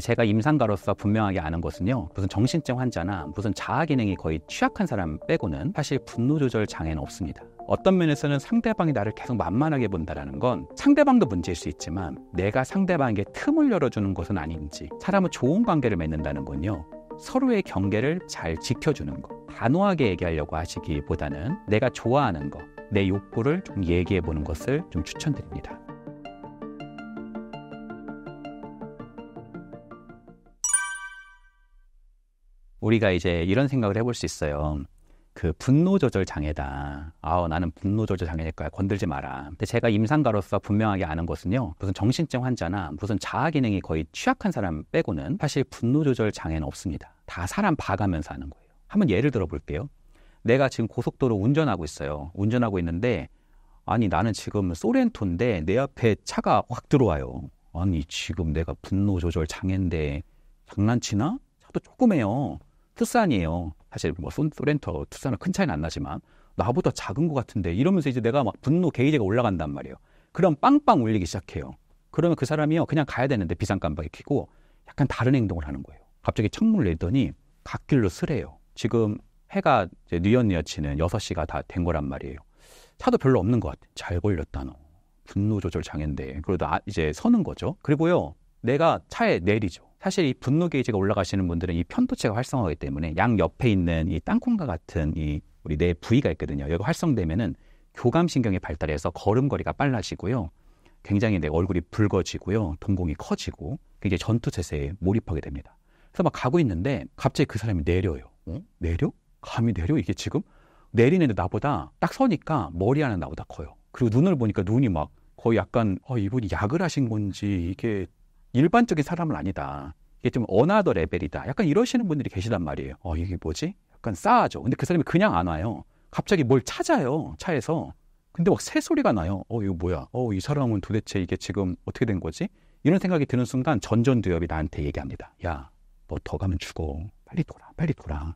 제가 임상가로서 분명하게 아는 것은요 무슨 정신증 환자나 무슨 자아 기능이 거의 취약한 사람 빼고는 사실 분노 조절 장애는 없습니다. 어떤 면에서는 상대방이 나를 계속 만만하게 본다라는 건 상대방도 문제일 수 있지만 내가 상대방에게 틈을 열어주는 것은 아닌지 사람은 좋은 관계를 맺는다는 군요 서로의 경계를 잘 지켜주는 것 단호하게 얘기하려고 하시기보다는 내가 좋아하는 것내 욕구를 좀 얘기해 보는 것을 좀 추천드립니다. 우리가 이제 이런 생각을 해볼 수 있어요. 그 분노 조절 장애다. 아우 나는 분노 조절 장애일 거야. 건들지 마라. 근데 제가 임상가로서 분명하게 아는 것은요. 무슨 정신증 환자나 무슨 자아 기능이 거의 취약한 사람 빼고는 사실 분노 조절 장애는 없습니다. 다 사람 봐가면서 하는 거예요. 한번 예를 들어 볼게요. 내가 지금 고속도로 운전하고 있어요. 운전하고 있는데 아니 나는 지금 소렌토인데 내 앞에 차가 확 들어와요. 아니 지금 내가 분노 조절 장애인데 장난치나? 차도 조금해요 투싼이에요. 사실 뭐 소렌토, 투싼은 큰 차이는 안 나지만 나보다 작은 것 같은데 이러면서 이제 내가 막 분노 게이지가 올라간단 말이에요. 그럼 빵빵 울리기 시작해요. 그러면 그 사람이요 그냥 가야 되는데 비상 깜빡이 켜고 약간 다른 행동을 하는 거예요. 갑자기 창문을 내더니 갓길로 쓰래요. 지금 해가 이제 뉘엿뉘엿치는 6시가 다 된 거란 말이에요. 차도 별로 없는 것 같아. 잘 걸렸다 너. 분노 조절 장애인데. 그러다 아, 이제 서는 거죠. 그리고요 내가 차에 내리죠. 사실 이 분노 게이지가 올라가시는 분들은 이 편도체가 활성화하기 때문에 양 옆에 있는 이 땅콩과 같은 이 우리 뇌 부위가 있거든요. 여기 활성되면은 교감신경이 발달해서 걸음걸이가 빨라지고요. 굉장히 내 얼굴이 붉어지고요. 동공이 커지고 굉장히 전투 체세에 몰입하게 됩니다. 그래서 막 가고 있는데 갑자기 그 사람이 내려요. 어? 내려? 감이 내려? 이게 지금 내리는데 나보다 딱 서니까 머리 하나 나보다 커요. 그리고 눈을 보니까 눈이 막 거의 약간 어, 이분이 약을 하신 건지 이게 일반적인 사람은 아니다. 이게 좀 어나더 레벨이다. 약간 이러시는 분들이 계시단 말이에요. 어, 이게 뭐지? 약간 싸하죠. 근데 그 사람이 그냥 안 와요. 갑자기 뭘 찾아요. 차에서. 근데 막 새소리가 나요. 어, 이거 뭐야? 어, 이 사람은 도대체 이게 지금 어떻게 된 거지? 이런 생각이 드는 순간 전전두엽이 나한테 얘기합니다. 야, 너 더 가면 죽어. 빨리 돌아, 빨리 돌아.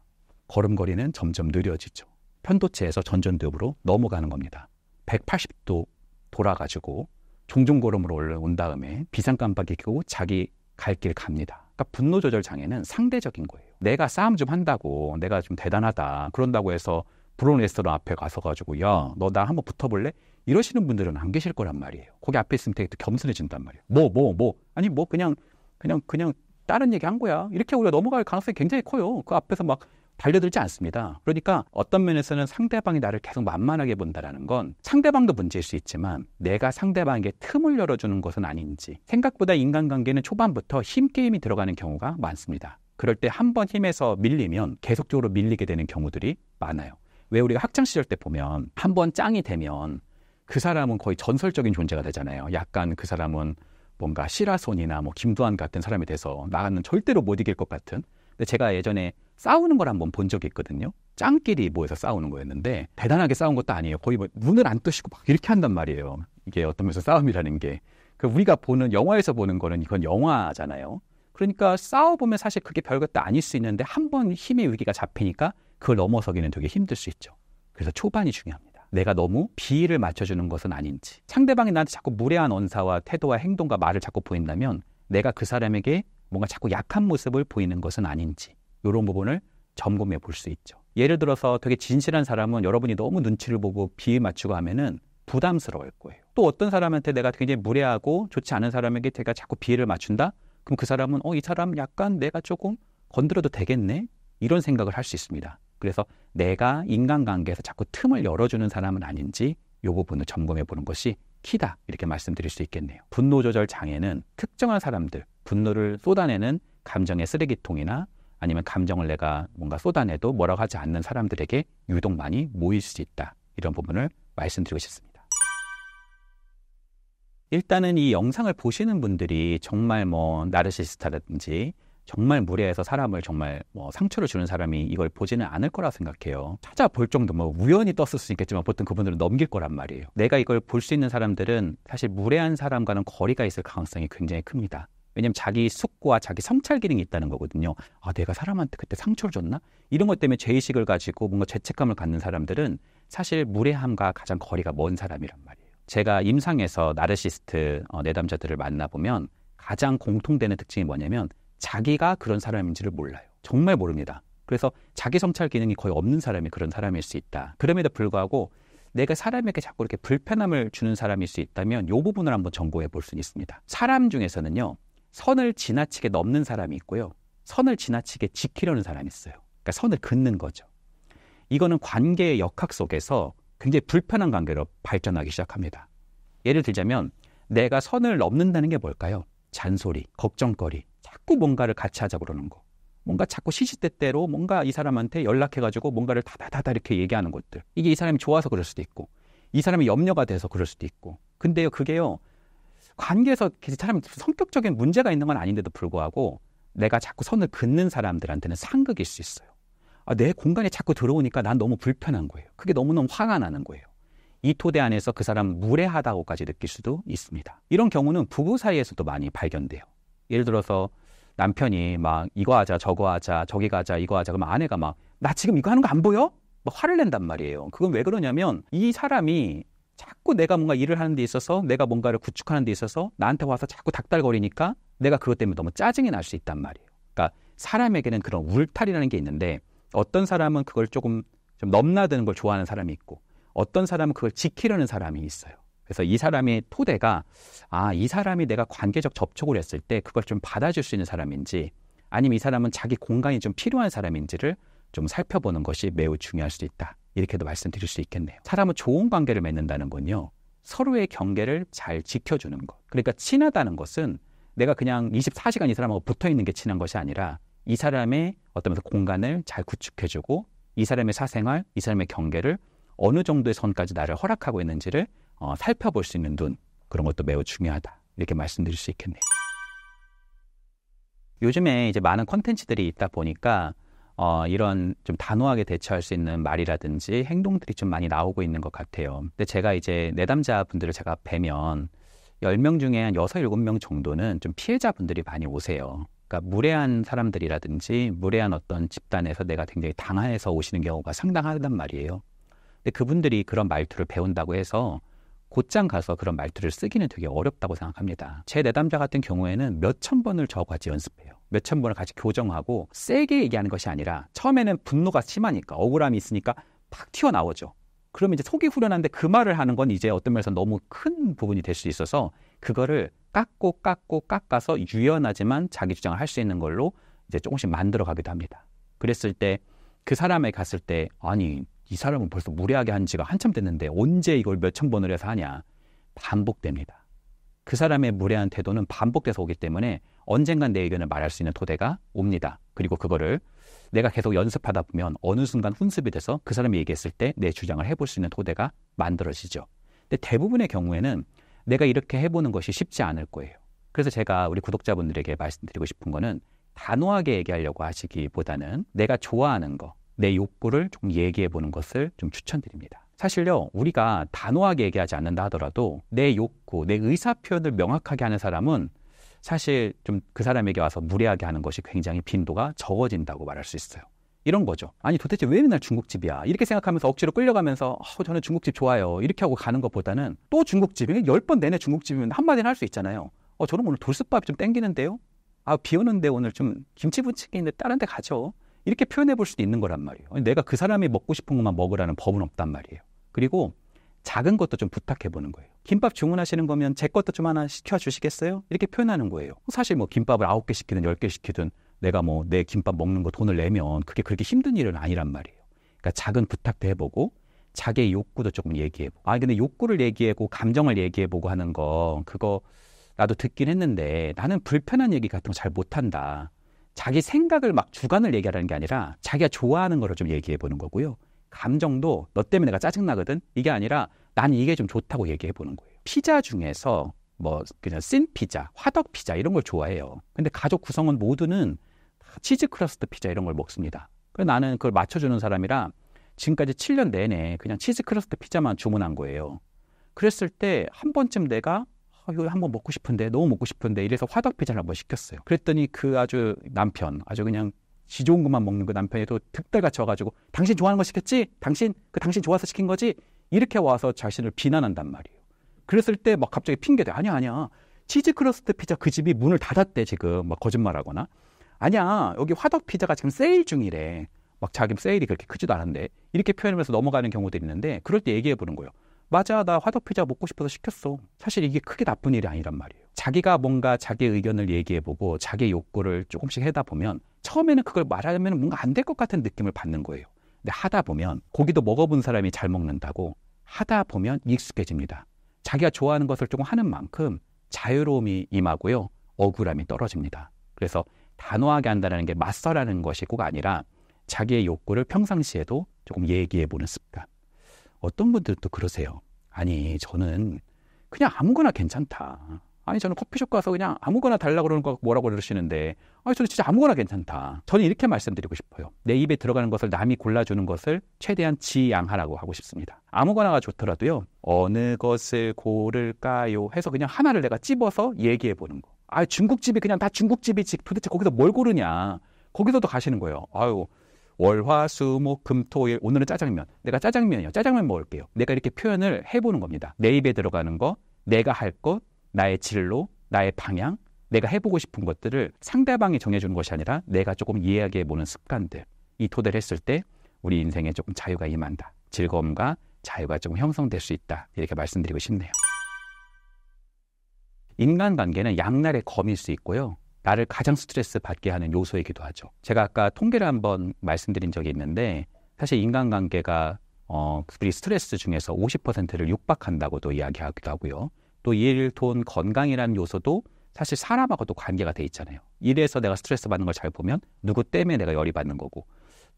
걸음걸이는 점점 느려지죠. 편도체에서 전전두엽으로 넘어가는 겁니다. 180도 돌아가지고 종종 걸음으로 올라온 다음에 비상 깜빡이 켜고 자기 갈 길 갑니다. 그러니까 분노 조절 장애는 상대적인 거예요. 내가 싸움 좀 한다고, 내가 좀 대단하다 그런다고 해서 브론 레스토랑 앞에 가서 가지고 야너 나 한번 붙어볼래? 이러시는 분들은 안 계실 거란 말이에요. 거기 앞에 있으면 되게 겸손해진단 말이에요. 뭐 뭐, 뭐. 아니 뭐 그냥 그냥 그냥 다른 얘기 한 거야. 이렇게 우리가 넘어갈 가능성이 굉장히 커요. 그 앞에서 막 달려들지 않습니다. 그러니까 어떤 면에서는 상대방이 나를 계속 만만하게 본다라는 건 상대방도 문제일 수 있지만 내가 상대방에게 틈을 열어주는 것은 아닌지 생각보다 인간관계는 초반부터 힘게임이 들어가는 경우가 많습니다. 그럴 때 한 번 힘에서 밀리면 계속적으로 밀리게 되는 경우들이 많아요. 왜 우리가 학창시절 때 보면 한 번 짱이 되면 그 사람은 거의 전설적인 존재가 되잖아요. 약간 그 사람은 뭔가 시라손이나 뭐 김두한 같은 사람이 돼서 나는 절대로 못 이길 것 같은 근데 제가 예전에 싸우는 걸 한번 본 적이 있거든요. 짱끼리 모여서 싸우는 거였는데 대단하게 싸운 것도 아니에요. 거의 뭐 눈을 안 뜨시고 막 이렇게 한단 말이에요. 이게 어떤 면에서 싸움이라는 게. 그 우리가 보는 영화에서 보는 거는 이건 영화잖아요. 그러니까 싸워보면 사실 그게 별것도 아닐 수 있는데 한 번 힘의 위기가 잡히니까 그걸 넘어서기는 되게 힘들 수 있죠. 그래서 초반이 중요합니다. 내가 너무 비위를 맞춰주는 것은 아닌지. 상대방이 나한테 자꾸 무례한 언사와 태도와 행동과 말을 자꾸 보인다면 내가 그 사람에게 뭔가 자꾸 약한 모습을 보이는 것은 아닌지 이런 부분을 점검해 볼 수 있죠. 예를 들어서 되게 진실한 사람은 여러분이 너무 눈치를 보고 비에 맞추고 하면은 부담스러울 거예요. 또 어떤 사람한테 내가 굉장히 무례하고 좋지 않은 사람에게 제가 자꾸 비애를 맞춘다? 그럼 그 사람은 어, 이 사람 약간 내가 조금 건드려도 되겠네? 이런 생각을 할 수 있습니다. 그래서 내가 인간관계에서 자꾸 틈을 열어주는 사람은 아닌지 이 부분을 점검해 보는 것이 키다. 이렇게 말씀드릴 수 있겠네요. 분노조절 장애는 특정한 사람들, 분노를 쏟아내는 감정의 쓰레기통이나 아니면 감정을 내가 뭔가 쏟아내도 뭐라고 하지 않는 사람들에게 유독 많이 모일 수 있다. 이런 부분을 말씀드리고 싶습니다. 일단은 이 영상을 보시는 분들이 정말 뭐 나르시스타든지 정말 무례해서 사람을 정말 뭐 상처를 주는 사람이 이걸 보지는 않을 거라 생각해요. 찾아볼 정도 뭐 우연히 떴을 수 있겠지만 보통 그분들은 넘길 거란 말이에요. 내가 이걸 볼 수 있는 사람들은 사실 무례한 사람과는 거리가 있을 가능성이 굉장히 큽니다. 왜냐면 자기 숙과 자기 성찰 기능이 있다는 거거든요. 아, 내가 사람한테 그때 상처를 줬나? 이런 것 때문에 죄의식을 가지고 뭔가 죄책감을 갖는 사람들은 사실 무례함과 가장 거리가 먼 사람이란 말이에요. 제가 임상에서 나르시스트 어, 내담자들을 만나보면 가장 공통되는 특징이 뭐냐면 자기가 그런 사람인지를 몰라요. 정말 모릅니다. 그래서 자기 성찰 기능이 거의 없는 사람이 그런 사람일 수 있다. 그럼에도 불구하고 내가 사람에게 자꾸 이렇게 불편함을 주는 사람일 수 있다면 요 부분을 한번 정보해볼 수는 있습니다. 사람 중에서는요, 선을 지나치게 넘는 사람이 있고요. 선을 지나치게 지키려는 사람이 있어요. 그러니까 선을 긋는 거죠. 이거는 관계의 역학 속에서 굉장히 불편한 관계로 발전하기 시작합니다. 예를 들자면 내가 선을 넘는다는 게 뭘까요? 잔소리, 걱정거리, 자꾸 뭔가를 같이 하자 그러는 거. 뭔가 자꾸 시시때때로 뭔가 이 사람한테 연락해가지고 뭔가를 다다다다 이렇게 얘기하는 것들. 이게 이 사람이 좋아서 그럴 수도 있고, 이 사람이 염려가 돼서 그럴 수도 있고. 근데요, 그게요, 관계에서 사람 성격적인 문제가 있는 건 아닌데도 불구하고 내가 자꾸 선을 긋는 사람들한테는 상극일 수 있어요. 아, 내 공간에 자꾸 들어오니까 난 너무 불편한 거예요. 그게 너무너무 화가 나는 거예요. 이 토대 안에서 그 사람 무례하다고까지 느낄 수도 있습니다. 이런 경우는 부부 사이에서도 많이 발견돼요. 예를 들어서 남편이 막 이거 하자, 저거 하자, 저기 가자, 이거 하자. 그러면 아내가 막 나 지금 이거 하는 거 안 보여? 막 화를 낸단 말이에요. 그건 왜 그러냐면 이 사람이 자꾸 내가 뭔가 일을 하는 데 있어서 내가 뭔가를 구축하는 데 있어서 나한테 와서 자꾸 닥달거리니까 내가 그것 때문에 너무 짜증이 날 수 있단 말이에요. 그러니까 사람에게는 그런 울타리라는 게 있는데 어떤 사람은 그걸 조금 좀 넘나드는 걸 좋아하는 사람이 있고 어떤 사람은 그걸 지키려는 사람이 있어요. 그래서 이 사람의 토대가 아, 이 사람이 내가 관계적 접촉을 했을 때 그걸 좀 받아줄 수 있는 사람인지 아니면 이 사람은 자기 공간이 좀 필요한 사람인지를 좀 살펴보는 것이 매우 중요할 수도 있다. 이렇게도 말씀드릴 수 있겠네요. 사람은 좋은 관계를 맺는다는 건요. 서로의 경계를 잘 지켜주는 것. 그러니까 친하다는 것은 내가 그냥 24시간 이 사람하고 붙어 있는 게 친한 것이 아니라 이 사람의 어떤 공간을 잘 구축해주고 이 사람의 사생활, 이 사람의 경계를 어느 정도의 선까지 나를 허락하고 있는지를 어, 살펴볼 수 있는 눈 그런 것도 매우 중요하다 이렇게 말씀드릴 수 있겠네요. 요즘에 이제 많은 컨텐츠들이 있다 보니까 어, 이런 좀 단호하게 대처할 수 있는 말이라든지 행동들이 좀 많이 나오고 있는 것 같아요. 근데 제가 이제 내담자 분들을 제가 뵈면 1 0명 중에 한 6, 7명 정도는 좀 피해자분들이 많이 오세요. 그러니까 무례한 사람들이라든지 무례한 어떤 집단에서 내가 굉장히 당해서 오시는 경우가 상당하단 말이에요. 근데 그분들이 그런 말투를 배운다고 해서 곧장 가서 그런 말투를 쓰기는 되게 어렵다고 생각합니다. 제 내담자 같은 경우에는 몇천 번을 저까지 연습해요. 몇천 번을 같이 교정하고 세게 얘기하는 것이 아니라 처음에는 분노가 심하니까 억울함이 있으니까 팍 튀어나오죠. 그러면 이제 속이 후련한데 그 말을 하는 건 이제 어떤 면에서 너무 큰 부분이 될 수 있어서 그거를 깎고 깎고 깎아서 유연하지만 자기 주장을 할 수 있는 걸로 이제 조금씩 만들어 가기도 합니다. 그랬을 때 그 사람에 갔을 때 아니 이 사람은 벌써 무례하게 한 지가 한참 됐는데 언제 이걸 몇천 번을 해서 하냐 반복됩니다. 그 사람의 무례한 태도는 반복돼서 오기 때문에 언젠간 내 의견을 말할 수 있는 토대가 옵니다. 그리고 그거를 내가 계속 연습하다 보면 어느 순간 훈습이 돼서 그 사람이 얘기했을 때 내 주장을 해볼 수 있는 토대가 만들어지죠. 근데 대부분의 경우에는 내가 이렇게 해보는 것이 쉽지 않을 거예요. 그래서 제가 우리 구독자분들에게 말씀드리고 싶은 거는 단호하게 얘기하려고 하시기보다는 내가 좋아하는 거, 내 욕구를 좀 얘기해 보는 것을 좀 추천드립니다. 사실요, 우리가 단호하게 얘기하지 않는다 하더라도 내 욕구, 내 의사 표현을 명확하게 하는 사람은 사실 좀 그 사람에게 와서 무례하게 하는 것이 굉장히 빈도가 적어진다고 말할 수 있어요. 이런 거죠. 아니 도대체 왜 맨날 중국집이야? 이렇게 생각하면서 억지로 끌려가면서 어, 저는 중국집 좋아요. 이렇게 하고 가는 것보다는 또 중국집이 열 번 내내 중국집이면 한마디는 할 수 있잖아요. 어, 저는 오늘 돌솥밥이 좀 땡기는데요. 아, 비 오는데 오늘 좀 김치부침개 있는데 다른 데 가죠. 이렇게 표현해 볼 수도 있는 거란 말이에요. 내가 그 사람이 먹고 싶은 것만 먹으라는 법은 없단 말이에요. 그리고 작은 것도 좀 부탁해 보는 거예요. 김밥 주문하시는 거면 제 것도 좀 하나 시켜 주시겠어요? 이렇게 표현하는 거예요. 사실 뭐 김밥을 아홉 개 시키든 열 개 시키든 내가 뭐 내 김밥 먹는 거 돈을 내면 그게 그렇게 힘든 일은 아니란 말이에요. 그러니까 작은 부탁도 해보고 자기의 욕구도 조금 얘기해보고. 아, 근데 욕구를 얘기해고 감정을 얘기해보고 하는 거 그거 나도 듣긴 했는데 나는 불편한 얘기 같은 거 잘 못한다. 자기 생각을 막 주관을 얘기하라는 게 아니라 자기가 좋아하는 거를 좀 얘기해보는 거고요. 감정도 너 때문에 내가 짜증나거든 이게 아니라 난 이게 좀 좋다고 얘기해 보는 거예요 피자 중에서 뭐 그냥 씬 피자 화덕 피자 이런 걸 좋아해요 근데 가족 구성원 모두는 치즈 크러스트 피자 이런 걸 먹습니다 그래서 나는 그걸 맞춰주는 사람이라 지금까지 7년 내내 그냥 치즈 크러스트 피자만 주문한 거예요 그랬을 때 한 번쯤 내가 아, 이거 한번 먹고 싶은데 너무 먹고 싶은데 이래서 화덕 피자를 한번 시켰어요. 그랬더니 그 아주 남편 아주 그냥 지 좋은 것만 먹는 그 남편이 또 득달같이 가지고 당신 좋아하는 거 시켰지? 당신 그 당신 좋아서 시킨 거지? 이렇게 와서 자신을 비난한단 말이에요. 그랬을 때 막 갑자기 핑계대 아니야 아니야 치즈 크러스트 피자 그 집이 문을 닫았대 지금 막 거짓말하거나 아니야 여기 화덕 피자가 지금 세일 중이래 막 자기 세일이 그렇게 크지도 않은데 이렇게 표현하면서 넘어가는 경우들이 있는데 그럴 때 얘기해 보는 거예요. 맞아 나 화덕 피자 먹고 싶어서 시켰어. 사실 이게 크게 나쁜 일이 아니란 말이에요. 자기가 뭔가 자기 의견을 얘기해보고 자기 욕구를 조금씩 하다 보면 처음에는 그걸 말하면 뭔가 안 될 것 같은 느낌을 받는 거예요. 근데 하다 보면 고기도 먹어본 사람이 잘 먹는다고 하다 보면 익숙해집니다. 자기가 좋아하는 것을 조금 하는 만큼 자유로움이 임하고요. 억울함이 떨어집니다. 그래서 단호하게 한다는 게 맞서라는 것이 꼭 아니라 자기의 욕구를 평상시에도 조금 얘기해보는 습관. 어떤 분들도 그러세요. 아니, 저는 그냥 아무거나 괜찮다. 아니 저는 커피숍 가서 그냥 아무거나 달라고 그러는 거 뭐라고 그러시는데 아니 저는 진짜 아무거나 괜찮다. 저는 이렇게 말씀드리고 싶어요. 내 입에 들어가는 것을 남이 골라주는 것을 최대한 지양하라고 하고 싶습니다. 아무거나가 좋더라도요. 어느 것을 고를까요? 해서 그냥 하나를 내가 찝어서 얘기해 보는 거. 아 중국집이 그냥 다 중국집이지 도대체 거기서 뭘 고르냐? 거기서도 가시는 거예요. 아유 월화수목금토일 오늘은 짜장면. 내가 짜장면이요. 짜장면 먹을게요. 내가 이렇게 표현을 해보는 겁니다. 내 입에 들어가는 거, 내가 할 것, 나의 진로, 나의 방향, 내가 해보고 싶은 것들을 상대방이 정해주는 것이 아니라 내가 조금 이해하게 보는 습관들 이 토대를 했을 때 우리 인생에 조금 자유가 임한다. 즐거움과 자유가 조금 형성될 수 있다. 이렇게 말씀드리고 싶네요. 인간관계는 양날의 검일 수 있고요. 나를 가장 스트레스 받게 하는 요소이기도 하죠. 제가 아까 통계를 한번 말씀드린 적이 있는데 사실 인간관계가 어, 우리 스트레스 중에서 50%를 육박한다고도 이야기하기도 하고요. 또 일, 돈, 건강이라는 요소도 사실 사람하고 도 관계가 돼 있잖아요. 일에서 내가 스트레스 받는 걸 잘 보면 누구 때문에 내가 열이 받는 거고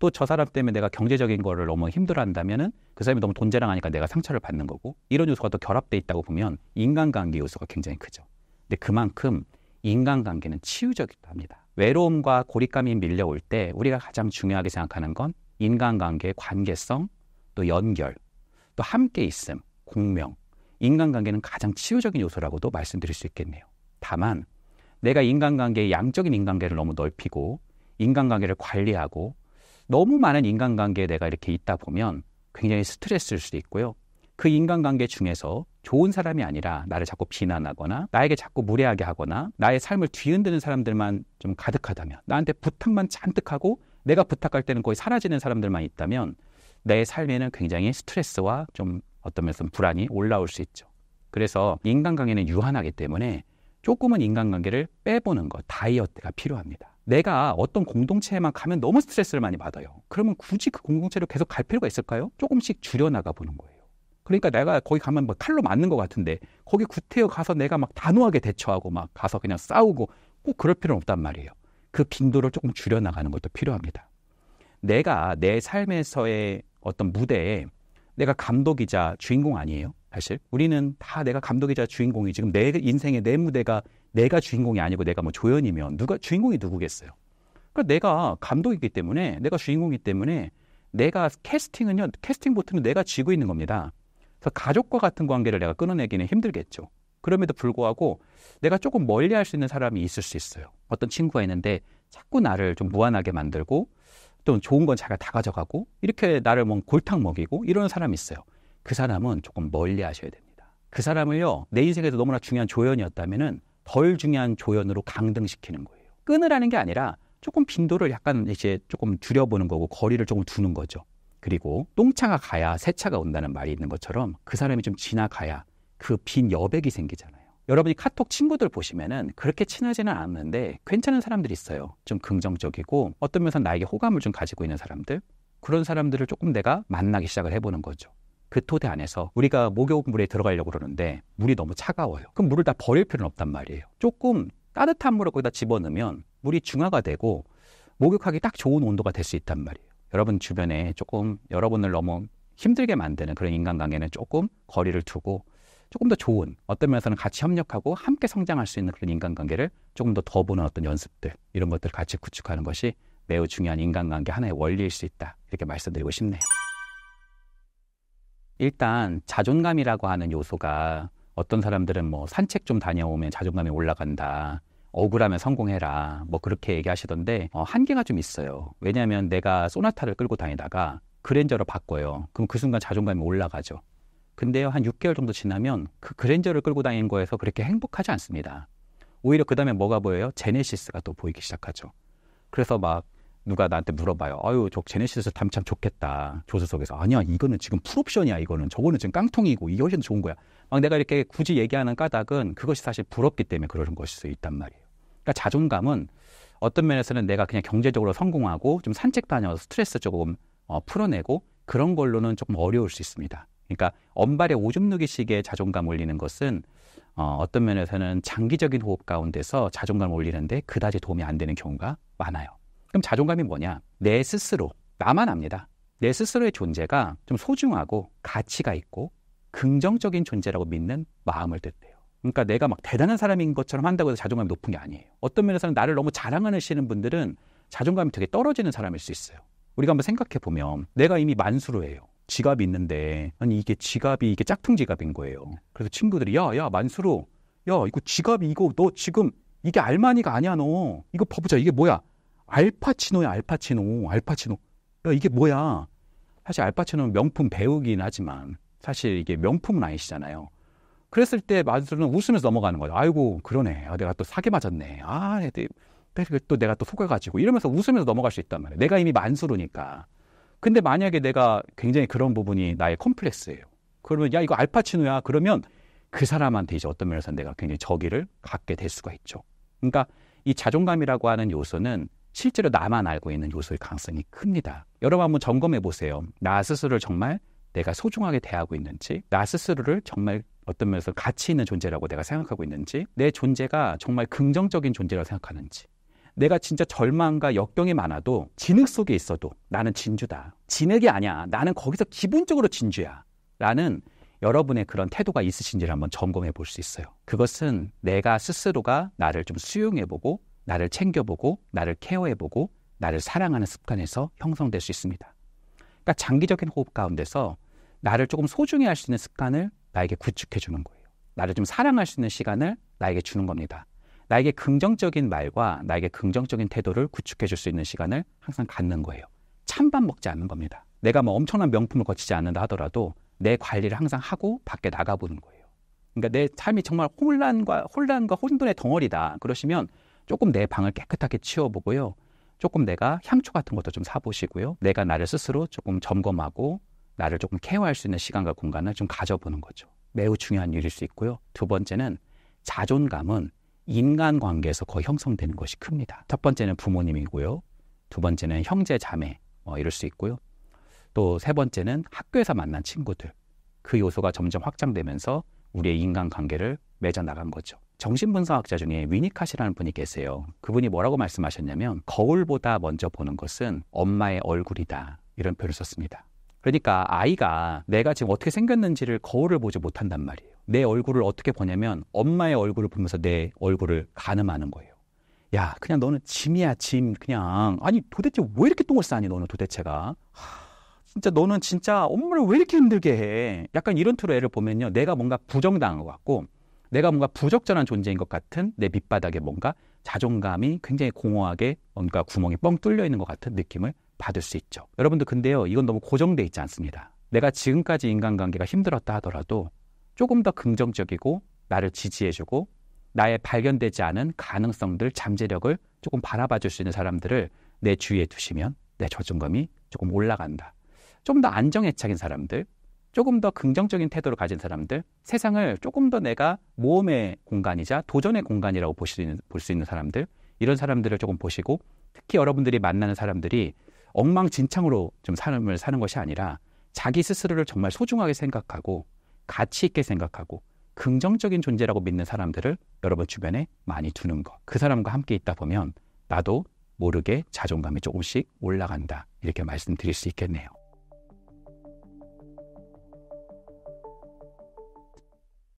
또 저 사람 때문에 내가 경제적인 거를 너무 힘들어한다면은 그 사람이 너무 돈 자랑하니까 내가 상처를 받는 거고 이런 요소가 또 결합돼 있다고 보면 인간관계 요소가 굉장히 크죠. 근데 그만큼 인간관계는 치유적이기도 합니다. 외로움과 고립감이 밀려올 때 우리가 가장 중요하게 생각하는 건 인간관계의 관계성 또 연결 또 함께 있음 공명 인간관계는 가장 치유적인 요소라고도 말씀드릴 수 있겠네요. 다만 내가 인간관계의 양적인 인간관계를 너무 넓히고 인간관계를 관리하고 너무 많은 인간관계에 내가 이렇게 있다 보면 굉장히 스트레스일 수도 있고요. 그 인간관계 중에서 좋은 사람이 아니라 나를 자꾸 비난하거나 나에게 자꾸 무례하게 하거나 나의 삶을 뒤흔드는 사람들만 좀 가득하다면 나한테 부탁만 잔뜩 하고 내가 부탁할 때는 거의 사라지는 사람들만 있다면 내 삶에는 굉장히 스트레스와 좀 어떤 면에서 불안이 올라올 수 있죠. 그래서 인간관계는 유한하기 때문에 조금은 인간관계를 빼보는 것, 다이어트가 필요합니다. 내가 어떤 공동체에만 가면 너무 스트레스를 많이 받아요. 그러면 굳이 그공동체로 계속 갈 필요가 있을까요? 조금씩 줄여나가 보는 거예요. 그러니까 내가 거기 가면 뭐 칼로 맞는 것 같은데 거기 구태여 가서 내가 막 단호하게 대처하고 막 가서 그냥 싸우고 꼭 그럴 필요는 없단 말이에요. 그 빈도를 조금 줄여나가는 것도 필요합니다. 내가 내 삶에서의 어떤 무대에 내가 감독이자 주인공 아니에요. 사실 우리는 다 내가 감독이자 주인공이 지금 내 인생의 내 무대가 내가 주인공이 아니고 내가 뭐 조연이면 누가 주인공이 누구겠어요? 그러니까 내가 감독이기 때문에 내가 주인공이기 때문에 내가 캐스팅은요 캐스팅 보트는 내가 쥐고 있는 겁니다. 그래서 가족과 같은 관계를 내가 끊어내기는 힘들겠죠. 그럼에도 불구하고 내가 조금 멀리 할수 있는 사람이 있을 수 있어요. 어떤 친구가 있는데 자꾸 나를 좀 무한하게 만들고 또는 좋은 건 자기가 다 가져가고 이렇게 나를 뭐 골탕 먹이고 이런 사람이 있어요. 그 사람은 조금 멀리 하셔야 됩니다. 그 사람을요 내 인생에서 너무나 중요한 조연이었다면은 덜 중요한 조연으로 강등시키는 거예요. 끊으라는 게 아니라 조금 빈도를 약간 이제 조금 줄여보는 거고 거리를 조금 두는 거죠. 그리고 똥차가 가야 새차가 온다는 말이 있는 것처럼 그 사람이 좀 지나가야 그 빈 여백이 생기잖아요. 여러분이 카톡 친구들 보시면은 그렇게 친하지는 않는데 괜찮은 사람들이 있어요. 좀 긍정적이고 어떤 면에서 나에게 호감을 좀 가지고 있는 사람들. 그런 사람들을 조금 내가 만나기 시작을 해보는 거죠. 그 토대 안에서 우리가 목욕물에 들어가려고 그러는데 물이 너무 차가워요. 그럼 물을 다 버릴 필요는 없단 말이에요. 조금 따뜻한 물을 거기다 집어넣으면 물이 중화가 되고 목욕하기 딱 좋은 온도가 될 수 있단 말이에요. 여러분 주변에 조금 여러분을 너무 힘들게 만드는 그런 인간관계는 조금 거리를 두고 조금 더 좋은 어떤 면에서는 같이 협력하고 함께 성장할 수 있는 그런 인간관계를 조금 더 더 보는 어떤 연습들 이런 것들을 같이 구축하는 것이 매우 중요한 인간관계 하나의 원리일 수 있다 이렇게 말씀드리고 싶네요. 일단 자존감이라고 하는 요소가 어떤 사람들은 뭐 산책 좀 다녀오면 자존감이 올라간다. 억울하면 성공해라. 뭐 그렇게 얘기하시던데 어, 한계가 좀 있어요. 왜냐하면 내가 소나타를 끌고 다니다가 그랜저로 바꿔요. 그럼 그 순간 자존감이 올라가죠. 근데요, 한 6개월 정도 지나면 그 그랜저를 끌고 다니는 거에서 그렇게 행복하지 않습니다. 오히려 그 다음에 뭐가 보여요? 제네시스가 또 보이기 시작하죠. 그래서 막 누가 나한테 물어봐요. 아유, 저 제네시스 담참 좋겠다. 조수속에서 아니야, 이거는 지금 풀옵션이야, 이거는. 저거는 지금 깡통이고, 이게 훨씬 좋은 거야. 막 내가 이렇게 굳이 얘기하는 까닭은 그것이 사실 부럽기 때문에 그러는 것일 수 있단 말이에요. 그러니까 자존감은 어떤 면에서는 내가 그냥 경제적으로 성공하고 좀 산책 다녀서 스트레스 조금 어, 풀어내고 그런 걸로는 조금 어려울 수 있습니다. 그러니까 언발에 오줌 누기식의 자존감 올리는 것은 어, 어떤 면에서는 장기적인 호흡 가운데서 자존감 올리는데 그다지 도움이 안 되는 경우가 많아요. 그럼 자존감이 뭐냐? 내 스스로 나만 압니다. 내 스스로의 존재가 좀 소중하고 가치가 있고 긍정적인 존재라고 믿는 마음을 뜻해요. 그러니까 내가 막 대단한 사람인 것처럼 한다고 해서 자존감이 높은 게 아니에요. 어떤 면에서는 나를 너무 자랑하시는 분들은 자존감이 되게 떨어지는 사람일 수 있어요. 우리가 한번 생각해 보면 내가 이미 만수로예요. 지갑이 있는데 아니 이게 지갑이 이게 짝퉁 지갑인 거예요. 그래서 친구들이 야 야 만수로 야 이거 지갑이 이거 너 지금 이게 알마니가 아니야 너 이거 봐보자 이게 뭐야 알파치노야 알파치노 알파치노 야 이게 뭐야 사실 알파치노는 명품 배우긴 하지만 사실 이게 명품은 아니시잖아요. 그랬을 때 만수로는 웃으면서 넘어가는 거죠. 아이고 그러네 아, 내가 또 사기 맞았네 아 애들 네, 네. 또 내가 또 속아가지고 이러면서 웃으면서 넘어갈 수 있단 말이에요. 내가 이미 만수로니까 근데 만약에 내가 굉장히 그런 부분이 나의 컴플렉스예요. 그러면 야 이거 알파치노야. 그러면 그 사람한테 이제 어떤 면에서 내가 굉장히 저기를 갖게 될 수가 있죠. 그러니까 이 자존감이라고 하는 요소는 실제로 나만 알고 있는 요소의 가능성이 큽니다. 여러분 한번 점검해 보세요. 나 스스로를 정말 내가 소중하게 대하고 있는지, 나 스스로를 정말 어떤 면에서 가치 있는 존재라고 내가 생각하고 있는지, 내 존재가 정말 긍정적인 존재라고 생각하는지, 내가 진짜 절망과 역경이 많아도 진흙 속에 있어도 나는 진주다. 진흙이 아니야. 나는 거기서 기본적으로 진주야. 라는 여러분의 그런 태도가 있으신지를 한번 점검해 볼 수 있어요. 그것은 내가 스스로가 나를 좀 수용해 보고 나를 챙겨보고 나를 케어해 보고 나를 사랑하는 습관에서 형성될 수 있습니다. 그러니까 장기적인 호흡 가운데서 나를 조금 소중히 할 수 있는 습관을 나에게 구축해 주는 거예요. 나를 좀 사랑할 수 있는 시간을 나에게 주는 겁니다. 나에게 긍정적인 말과 나에게 긍정적인 태도를 구축해 줄 수 있는 시간을 항상 갖는 거예요. 찬밥 먹지 않는 겁니다. 내가 뭐 엄청난 명품을 거치지 않는다 하더라도 내 관리를 항상 하고 밖에 나가보는 거예요. 그러니까 내 삶이 정말 혼란과 혼란과 혼돈의 덩어리다. 그러시면 조금 내 방을 깨끗하게 치워보고요. 조금 내가 향초 같은 것도 좀 사보시고요. 내가 나를 스스로 조금 점검하고 나를 조금 케어할 수 있는 시간과 공간을 좀 가져보는 거죠. 매우 중요한 일일 수 있고요. 두 번째는 자존감은 인간 관계에서 거의 형성되는 것이 큽니다. 첫 번째는 부모님이고요. 두 번째는 형제, 자매, 뭐 이럴 수 있고요. 또 세 번째는 학교에서 만난 친구들. 그 요소가 점점 확장되면서 우리의 인간 관계를 맺어 나간 거죠. 정신분석학자 중에 위니카시라는 분이 계세요. 그분이 뭐라고 말씀하셨냐면 거울보다 먼저 보는 것은 엄마의 얼굴이다. 이런 표현을 썼습니다. 그러니까 아이가 내가 지금 어떻게 생겼는지를 거울을 보지 못한단 말이에요. 내 얼굴을 어떻게 보냐면 엄마의 얼굴을 보면서 내 얼굴을 가늠하는 거예요. 야, 그냥 너는 짐이야, 짐. 그냥. 아니, 도대체 왜 이렇게 똥을 싸니, 너는 도대체가. 진짜 너는 진짜 엄마를 왜 이렇게 힘들게 해. 약간 이런 투로 애를 보면요. 내가 뭔가 부정당한 것 같고, 내가 뭔가 부적절한 존재인 것 같은 내 밑바닥에 뭔가 자존감이 굉장히 공허하게 뭔가 구멍이 뻥 뚫려 있는 것 같은 느낌을 받을 수 있죠. 여러분들 근데요, 이건 너무 고정돼 있지 않습니다. 내가 지금까지 인간관계가 힘들었다 하더라도 조금 더 긍정적이고 나를 지지해주고 나의 발견되지 않은 가능성들, 잠재력을 조금 바라봐 줄 수 있는 사람들을 내 주위에 두시면 내저중금이 조금 올라간다. 좀 더 안정애착인 사람들, 조금 더 긍정적인 태도를 가진 사람들, 세상을 조금 더 내가 모험의 공간이자 도전의 공간이라고 볼 수 있는, 볼 수 있는 사람들, 이런 사람들을 조금 보시고 특히 여러분들이 만나는 사람들이 엉망진창으로 좀 삶을 사는 것이 아니라 자기 스스로를 정말 소중하게 생각하고 가치 있게 생각하고 긍정적인 존재라고 믿는 사람들을 여러분 주변에 많이 두는 것. 그 사람과 함께 있다 보면 나도 모르게 자존감이 조금씩 올라간다. 이렇게 말씀드릴 수 있겠네요.